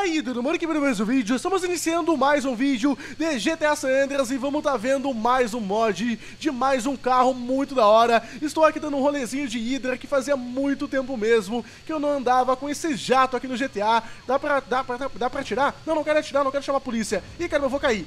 aí, tudo bom? Aqui no mais um vídeo, estamos iniciando mais um vídeo de GTA San Andreas e vamos estar tá vendo mais um mod de mais um carro muito da hora. Estou aqui dando um rolezinho de Hydra que fazia muito tempo mesmo que eu não andava com esse jato aqui no GTA. Dá pra, dá pra, dá pra tirar? Não, não quero atirar, não quero chamar a polícia. Ih, cara, eu vou cair.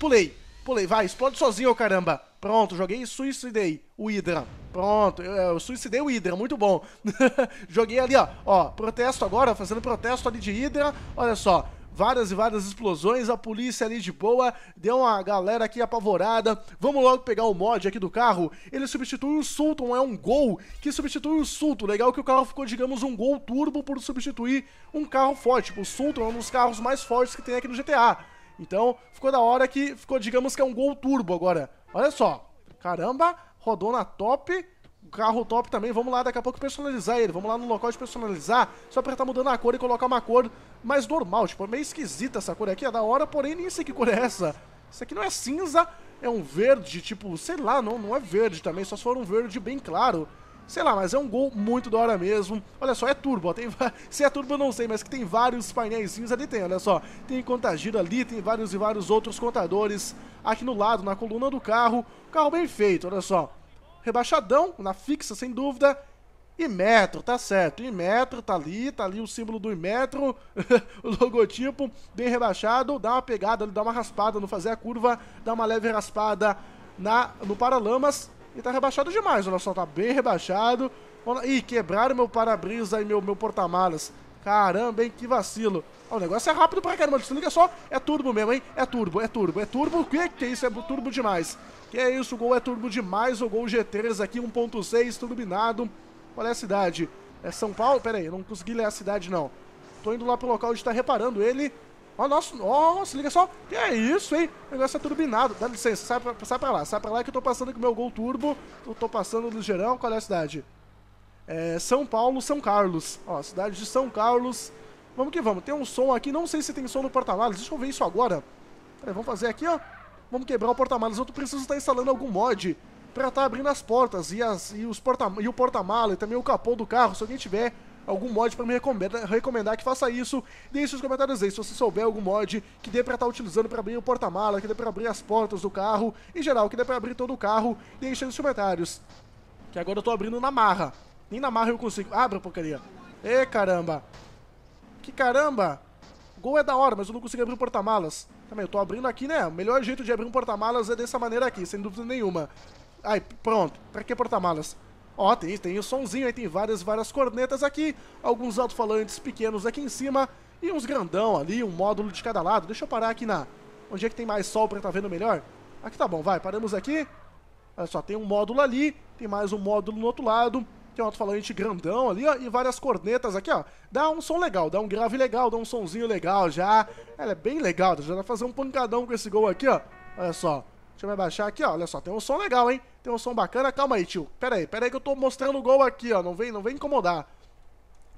Pulei. Pulei, vai, explode sozinho, ô caramba. Pronto, joguei e suicidei o Hydra. Pronto, eu, é, eu suicidei o Hydra, muito bom. joguei ali, ó, ó, protesto agora, fazendo protesto ali de Hydra. Olha só, várias e várias explosões, a polícia ali de boa, deu uma galera aqui apavorada. Vamos logo pegar o mod aqui do carro. Ele substitui o Sultan, é um gol que substitui o Sultan. Legal que o carro ficou, digamos, um gol turbo por substituir um carro forte. Tipo, o Sultan é um dos carros mais fortes que tem aqui no GTA. Então, ficou da hora que ficou, digamos que é um gol turbo agora. Olha só. Caramba, rodou na top. Carro top também, vamos lá daqui a pouco personalizar ele Vamos lá no local de personalizar Só pra estar mudando a cor e colocar uma cor mais normal Tipo, é meio esquisita essa cor aqui, é da hora Porém, nem sei que cor é essa Isso aqui não é cinza, é um verde Tipo, sei lá, não, não é verde também Só se for um verde bem claro Sei lá, mas é um gol muito da hora mesmo. Olha só, é turbo, ó, tem, se é turbo eu não sei, mas que tem vários painéis ali tem, olha só. Tem contagiro ali, tem vários e vários outros contadores aqui no lado, na coluna do carro. Carro bem feito, olha só. Rebaixadão, na fixa, sem dúvida. E metro, tá certo. E metro, tá ali, tá ali o símbolo do metro, o logotipo, bem rebaixado. Dá uma pegada, dá uma raspada no fazer a curva, dá uma leve raspada na, no paralamas. E tá rebaixado demais, o só tá bem rebaixado. Ih, quebraram meu para-brisa e meu, meu porta-malas. Caramba, hein, que vacilo. Ó, ah, o negócio é rápido pra caramba, se liga só, é turbo mesmo, hein? É turbo, é turbo, é turbo. Que é que é isso? É turbo demais. Que é isso, o gol é turbo demais, o gol G3 aqui, 1.6, turbinado. Qual é a cidade? É São Paulo? Pera aí, não consegui ler a cidade, não. Tô indo lá pro local onde tá reparando ele. Ó, nossa, nossa, liga só. Que é isso, hein? O negócio é turbinado. Dá licença, sai pra, sai pra lá, sai pra lá que eu tô passando com o meu gol turbo. Eu tô passando geral. Qual é a cidade? É São Paulo, São Carlos. Ó, cidade de São Carlos. Vamos que vamos. Tem um som aqui, não sei se tem som no porta-malas. Deixa eu ver isso agora. Peraí, vamos fazer aqui, ó. Vamos quebrar o porta-malas. Eu preciso estar tá instalando algum mod pra estar tá abrindo as portas e, as, e, os porta, e o porta-mala e também o capô do carro. Se alguém tiver algum mod para me recomendar, recomendar que faça isso, deixe os comentários aí se você souber algum mod que dê para estar tá utilizando para abrir o porta-mala, que dê para abrir as portas do carro, em geral, que dê para abrir todo o carro, deixe nos comentários. Que agora eu tô abrindo na marra. Nem na marra eu consigo. Abra, porcaria. Ê, caramba. Que caramba. O gol é da hora, mas eu não consigo abrir o porta-malas. Também, eu tô abrindo aqui, né? O melhor jeito de abrir um porta-malas é dessa maneira aqui, sem dúvida nenhuma. Ai, pronto. Pra que porta-malas? Ó, tem, tem o sonzinho aí, tem várias, várias cornetas aqui, alguns alto-falantes pequenos aqui em cima e uns grandão ali, um módulo de cada lado. Deixa eu parar aqui na... Onde é que tem mais sol pra tá vendo melhor? Aqui tá bom, vai, paramos aqui. Olha só, tem um módulo ali, tem mais um módulo no outro lado, tem um alto-falante grandão ali, ó, e várias cornetas aqui, ó. Dá um som legal, dá um grave legal, dá um sonzinho legal já. Ela é bem legal, já dá pra fazer um pancadão com esse gol aqui, ó. Olha só, deixa eu me abaixar aqui, ó. Olha só, tem um som legal, hein. Tem um som bacana. Calma aí, tio. Pera aí, pera aí que eu tô mostrando o gol aqui, ó. Não vem, não vem incomodar.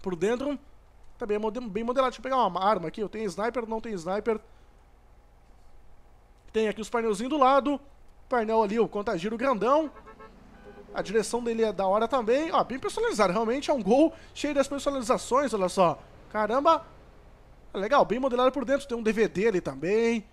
Por dentro, tá bem, bem modelado. Deixa eu pegar uma arma aqui. Eu tenho sniper, não tem sniper. Tem aqui os painelzinhos do lado. Painel ali, o contagiro grandão. A direção dele é da hora também. Ó, bem personalizado. Realmente é um gol cheio das personalizações, olha só. Caramba. Legal, bem modelado por dentro. Tem um DVD ali também.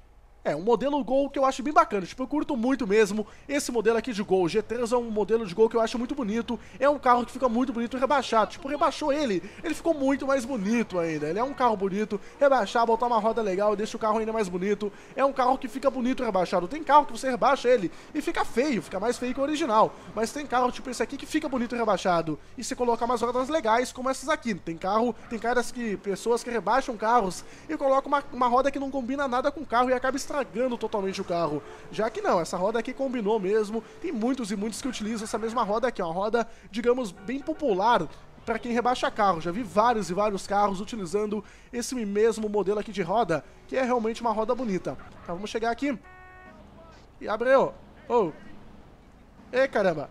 É, um modelo Gol que eu acho bem bacana, tipo, eu curto muito mesmo esse modelo aqui de Gol. O G3 é um modelo de Gol que eu acho muito bonito, é um carro que fica muito bonito rebaixado. Tipo, rebaixou ele, ele ficou muito mais bonito ainda. Ele é um carro bonito, rebaixar, botar uma roda legal, deixa o carro ainda mais bonito. É um carro que fica bonito rebaixado. Tem carro que você rebaixa ele e fica feio, fica mais feio que o original. Mas tem carro, tipo esse aqui, que fica bonito rebaixado. E você coloca umas rodas legais, como essas aqui. Tem carro, tem caras que, pessoas que rebaixam carros e colocam uma, uma roda que não combina nada com o carro e acaba estragando estragando totalmente o carro. Já que não, essa roda aqui combinou mesmo. Tem muitos e muitos que utilizam essa mesma roda aqui, uma roda, digamos, bem popular para quem rebaixa carro. Já vi vários e vários carros utilizando esse mesmo modelo aqui de roda, que é realmente uma roda bonita. Tá, vamos chegar aqui. E abreu. Oh. Ei, caramba.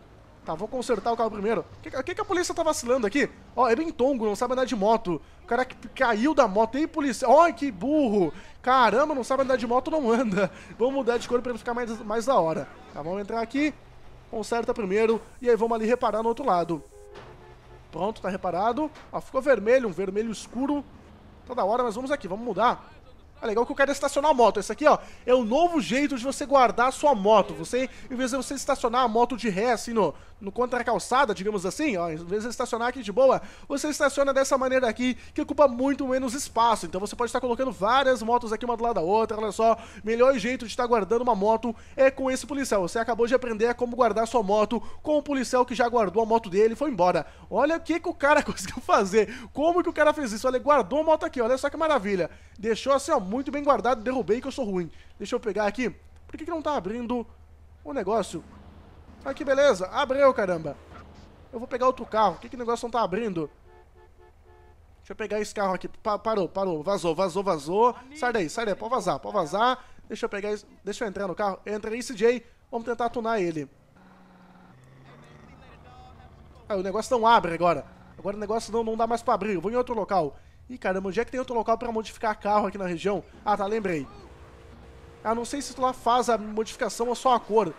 Tá, vou consertar o carro primeiro. O que, que, que, a polícia tá vacilando aqui? Ó, é bem tongo, não sabe andar de moto. O cara que caiu da moto. Ei, polícia. Ó, que burro. Caramba, não sabe andar de moto, não anda. Vamos mudar de cor pra ele ficar mais, mais da hora. Tá, vamos entrar aqui. Conserta primeiro. E aí vamos ali reparar no outro lado. Pronto, tá reparado. Ó, ficou vermelho, um vermelho escuro. Tá da hora, mas vamos aqui, vamos mudar. É legal que o cara é estacionar a moto. Esse aqui, ó, é o novo jeito de você guardar a sua moto. Você, em vez de você estacionar a moto de ré, assim, no, no contra-calçada, digamos assim, ó, em vez de estacionar aqui de boa, você estaciona dessa maneira aqui, que ocupa muito menos espaço. Então você pode estar colocando várias motos aqui uma do lado da outra, olha só. Melhor jeito de estar guardando uma moto é com esse policial. Você acabou de aprender como guardar sua moto com o policial que já guardou a moto dele e foi embora. Olha o que, que o cara conseguiu fazer. Como que o cara fez isso? Olha, ele guardou a moto aqui, olha só que maravilha. Deixou assim, ó, muito bem guardado, derrubei que eu sou ruim. Deixa eu pegar aqui. Por que, que não tá abrindo o negócio? Aqui ah, beleza. Abriu, caramba. Eu vou pegar outro carro. Por que, que o negócio não tá abrindo? Deixa eu pegar esse carro aqui. Pa parou, parou. Vazou, vazou, vazou. Sai daí, sai daí. Pode vazar, pode vazar. Deixa eu pegar... Esse... Deixa eu entrar no carro. Entra aí, CJ. Vamos tentar tunar ele. Ah, o negócio não abre agora. Agora o negócio não, não dá mais pra abrir. Eu vou em outro local. Ih, caramba, onde é que tem outro local pra modificar carro aqui na região? Ah, tá, lembrei. Ah, não sei se tu lá faz a modificação ou só a cor.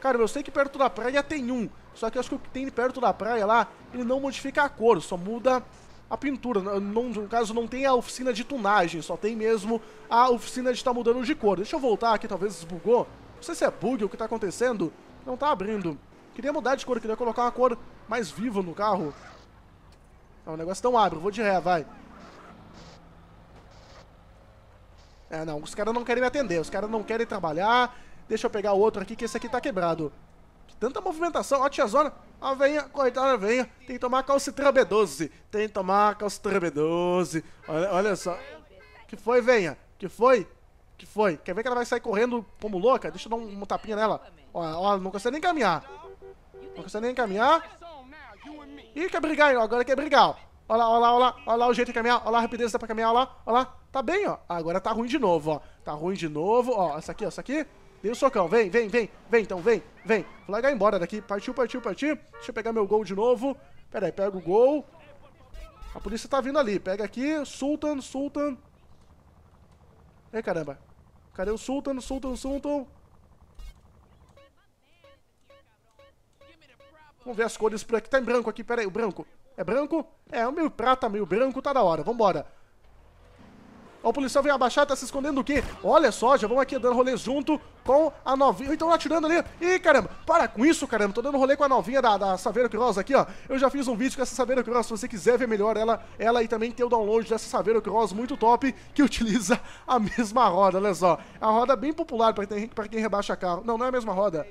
Cara, eu sei que perto da praia tem um. Só que eu acho que o que tem perto da praia lá, ele não modifica a cor, só muda a pintura. Não, no caso, não tem a oficina de tunagem, só tem mesmo a oficina de estar tá mudando de cor. Deixa eu voltar aqui, talvez bugou. Não sei se é bug o que está acontecendo. Não está abrindo. Queria mudar de cor, queria colocar uma cor mais viva no carro. Não, ah, o negócio não abre, vou de ré, vai. É, não, os caras não querem me atender, os caras não querem trabalhar. Deixa eu pegar o outro aqui, que esse aqui tá quebrado. Tanta movimentação, ó a zona. a venha, coitada venha, tem que tomar calcitran B12, tem que tomar calcitran B12, olha, olha só. Que foi, venha, que foi, que foi, quer ver que ela vai sair correndo como louca? Deixa eu dar um, um tapinha nela. Ó, ó, não consegue nem caminhar, não consegue nem caminhar. Ih, quer brigar, agora quer brigar, ó. Olha lá, olha lá, olha lá, olha lá o jeito de é caminhar, olha lá a rapidez dá pra caminhar, olha lá, olha lá. Tá bem, ó. Ah, agora tá ruim de novo, ó. Tá ruim de novo, ó. Essa aqui, ó, essa aqui. Dei o um socão, vem, vem, vem, vem, então, vem, vem. Vou largar embora daqui, partiu, partiu, partiu. Deixa eu pegar meu gol de novo. Pera aí, pega o gol. A polícia tá vindo ali, pega aqui, Sultan, Sultan. Ei, caramba. Cadê o Sultan, Sultan, Sultan? Vamos ver as cores por aqui. Tá em branco aqui, pera aí. O branco. É branco? É, o meio prata, meio branco, tá da hora. Vambora. Ó, o policial vem abaixar, tá se escondendo o quê? Olha só, já vamos aqui dando rolê junto com a novinha. Então atirando ali. Ih, caramba, para com isso, caramba. Tô dando rolê com a novinha da, da Saveiro Cross aqui, ó. Eu já fiz um vídeo com essa Saveiro Cross. Se você quiser ver melhor ela, ela e também tem o download dessa Saveiro Cross muito top, que utiliza a mesma roda, olha só. É a roda bem popular pra quem, pra quem rebaixa carro. Não, não é a mesma roda.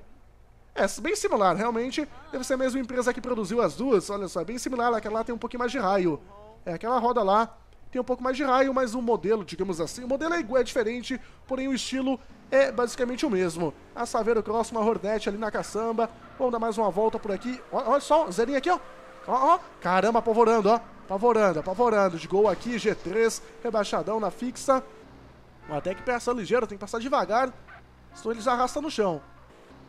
É, bem similar, realmente. Deve ser a mesma empresa que produziu as duas. Olha só, é bem similar. Aquela lá tem um pouquinho mais de raio. É, aquela roda lá tem um pouco mais de raio, mas o modelo, digamos assim, o modelo é, igual, é diferente, porém o estilo é basicamente o mesmo. A Saveiro Cross, uma Hornet ali na caçamba. Vamos dar mais uma volta por aqui. Olha só, zerinho aqui, ó. Ó, ó. Caramba, apavorando, ó. Apavorando, apavorando. De gol aqui, G3, rebaixadão na fixa. Até que passa ligeiro, tem que passar devagar, estão eles arrastam no chão.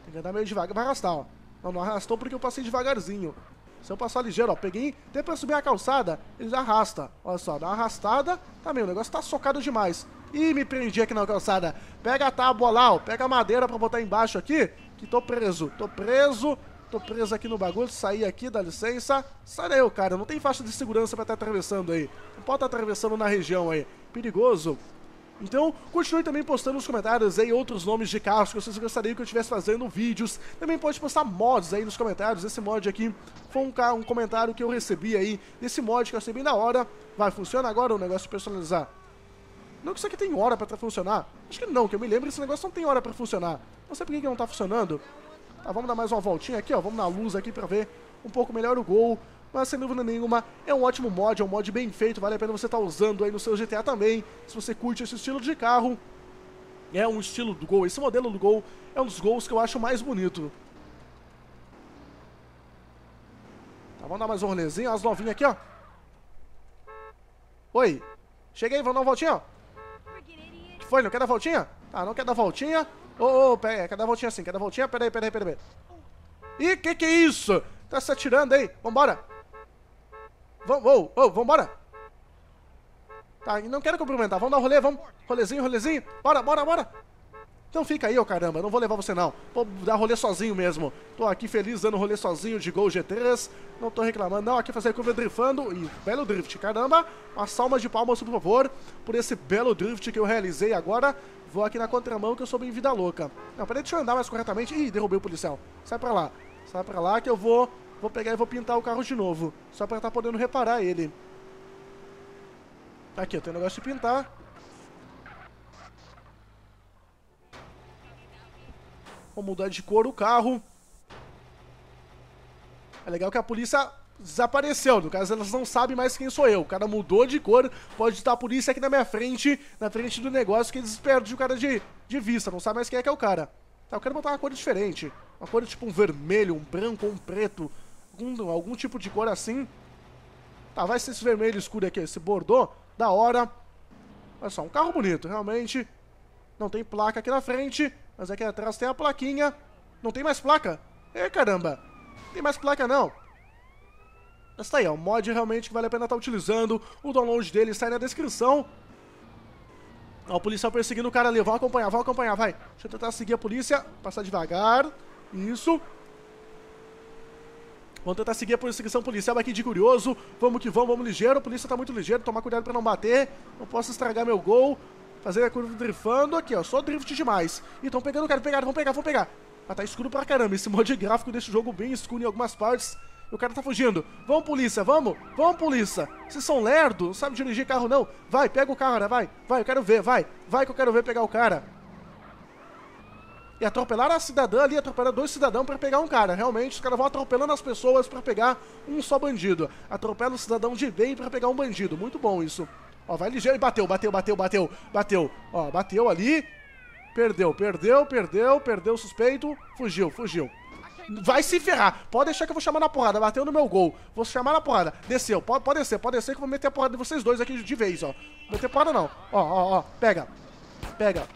Tem que andar meio devagar. Vai arrastar, ó. Não, não arrastou porque eu passei devagarzinho. Se eu passar ligeiro, ó, peguei, tem pra subir a calçada, ele arrasta. Olha só, dá uma arrastada, tá meio, o negócio tá socado demais. Ih, me prendi aqui na calçada. Pega a tábua lá, ó, pega a madeira pra botar embaixo aqui, que tô preso, tô preso, tô preso aqui no bagulho, saí aqui, dá licença. Sai daí, cara, não tem faixa de segurança pra estar tá atravessando aí. Não pode estar tá atravessando na região aí. Perigoso. Então, continue também postando nos comentários aí outros nomes de carros que vocês gostariam que eu estivesse fazendo vídeos. Também pode postar mods aí nos comentários. Esse mod aqui foi um, um comentário que eu recebi aí Esse mod que eu recebi na hora. Vai, funciona agora o negócio de personalizar? Não que isso aqui tem hora pra funcionar. Acho que não, que eu me lembro esse negócio não tem hora pra funcionar. Não sei por que, que não tá funcionando. Tá, vamos dar mais uma voltinha aqui, ó. Vamos na luz aqui pra ver um pouco melhor o gol mas sem dúvida nenhuma é um ótimo mod, é um mod bem feito, vale a pena você estar tá usando aí no seu GTA também, se você curte esse estilo de carro. É um estilo do Gol, esse modelo do Gol é um dos Gols que eu acho mais bonito. Tá, vamos dar mais um rolezinho, as novinhas aqui, ó. Oi, cheguei, vamos dar uma voltinha, ó. que foi? Não quer dar voltinha? Tá, não quer dar voltinha. Ô, oh, ô, oh, pera, quer dar voltinha assim, quer dar voltinha? pera pera aí aí pera aí Ih, que que é isso? Tá se atirando aí, vambora. Vamos, oh, oh, vambora. Tá, não quero cumprimentar. Vamos dar rolê, vamos. Rolezinho, rolezinho. Bora, bora, bora. Então fica aí, ô caramba, não vou levar você não. Vou dar rolê sozinho mesmo. Tô aqui feliz dando rolê sozinho de Gol G3. Não tô reclamando não, aqui fazer curva driftando. E belo drift, caramba. Uma salva de palmas, por favor, por esse belo drift que eu realizei agora. Vou aqui na contramão que eu sou bem vida louca. Não, peraí, deixa eu andar mais corretamente. Ih, derrubei o policial. Sai pra lá. Sai pra lá que eu vou Vou pegar e vou pintar o carro de novo, só pra estar tá podendo reparar ele. Tá aqui, eu tenho um negócio de pintar. Vou mudar de cor o carro. É legal que a polícia desapareceu. No caso, elas não sabem mais quem sou eu. O cara mudou de cor, pode estar a polícia aqui na minha frente, na frente do negócio, que eles perdem o cara de, de vista, não sabe mais quem é que é o cara. Tá, eu quero botar uma cor diferente. Uma cor tipo um vermelho, um branco, um preto, algum tipo de cor assim. Tá, vai ser esse vermelho escuro aqui, esse bordô, da hora. Olha só, um carro bonito, realmente. Não tem placa aqui na frente, mas aqui atrás tem a plaquinha. Não tem mais placa? É, caramba. Não tem mais placa, não. Mas tá aí, é um mod realmente que vale a pena estar tá utilizando. O download dele está aí na descrição. Ó, o policial perseguindo o cara ali. Vamos acompanhar, vamos acompanhar, vai. Deixa eu tentar seguir a polícia. Passar devagar. Isso. Vamos tentar seguir a perseguição policial aqui de curioso. Vamos que vamos, vamos ligeiro. A polícia tá muito ligeiro. Tomar cuidado para não bater. Não posso estragar meu gol. Fazer a curva driftando aqui, ó. Só drift demais. Então pegando, cara, pegar, vamos pegar, vamos pegar. Mas tá escuro pra caramba. Esse mod gráfico deixa o jogo bem escuro em algumas partes. E o cara tá fugindo. Vamos, polícia, vamos! Vamos, polícia! Vocês são lerdos, não sabe dirigir carro não. Vai, pega o cara, né? vai. Vai, eu quero ver, vai. Vai que eu quero ver pegar o cara e atropelaram a cidadã ali, atropelaram dois cidadãos para pegar um cara. Realmente, os caras vão atropelando as pessoas para pegar um só bandido. Atropela o cidadão de bem para pegar um bandido. Muito bom isso. Ó, vai ligeiro e bateu, bateu, bateu, bateu, bateu. Ó, bateu ali. Perdeu, perdeu, perdeu, perdeu o suspeito. Fugiu, fugiu. Vai se ferrar. Pode deixar que eu vou chamar na porrada. Bateu no meu gol. Vou chamar na porrada. Desceu. Pode, pode descer, pode descer que eu vou meter a porrada de vocês dois aqui de vez, ó. Meter porrada não. Ó, ó, ó. Pega. Pega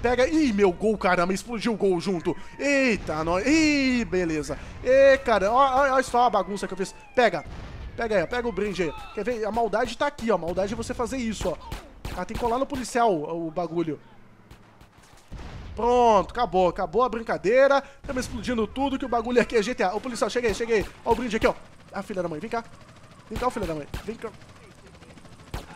pega. Ih, meu gol, caramba, explodiu o gol junto. Eita, nós. Ih, beleza. E, cara, olha só a bagunça que eu fiz. Pega, pega aí, pega o brinde aí. Quer ver? A maldade tá aqui, ó. A maldade é você fazer isso, ó. Ah, tem que colar no policial o bagulho. Pronto, acabou, acabou a brincadeira. Estamos explodindo tudo que o bagulho é aqui é GTA. Ô policial, cheguei, cheguei. Ó o brinde aqui, ó. Ah, filha da mãe, vem cá. Vem cá, filha da mãe. Vem cá.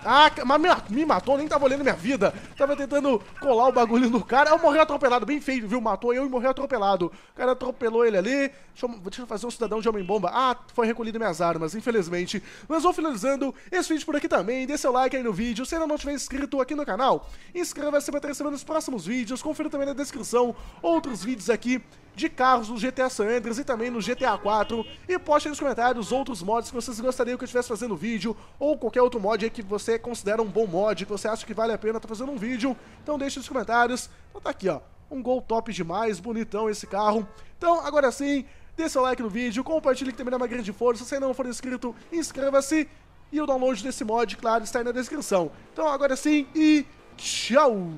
Ah, mas me, me matou, nem tava olhando minha vida. Tava tentando colar o bagulho no cara. Eu morri atropelado, bem feito, viu? Matou eu e morreu atropelado. O cara atropelou ele ali. Deixa eu, deixa eu fazer um cidadão de homem-bomba. Ah, foi recolhido minhas armas, infelizmente. Mas vou finalizando esse vídeo por aqui também. Dê seu like aí no vídeo. Se ainda não tiver inscrito aqui no canal, inscreva-se para receber nos próximos vídeos. Confira também na descrição outros vídeos aqui de carros no GTA San Andreas e também no GTA 4. E poste aí nos comentários outros mods que vocês gostariam que eu estivesse fazendo vídeo, ou qualquer outro mod aí que você considera um bom mod, que você acha que vale a pena estar tá fazendo um vídeo. Então deixe nos comentários. Então tá aqui, ó. Um gol top demais, bonitão esse carro. Então, agora sim, dê seu like no vídeo, compartilhe que também dá é uma grande força. Se não for inscrito, inscreva-se. E o download desse mod, claro, está aí na descrição. Então agora sim e tchau!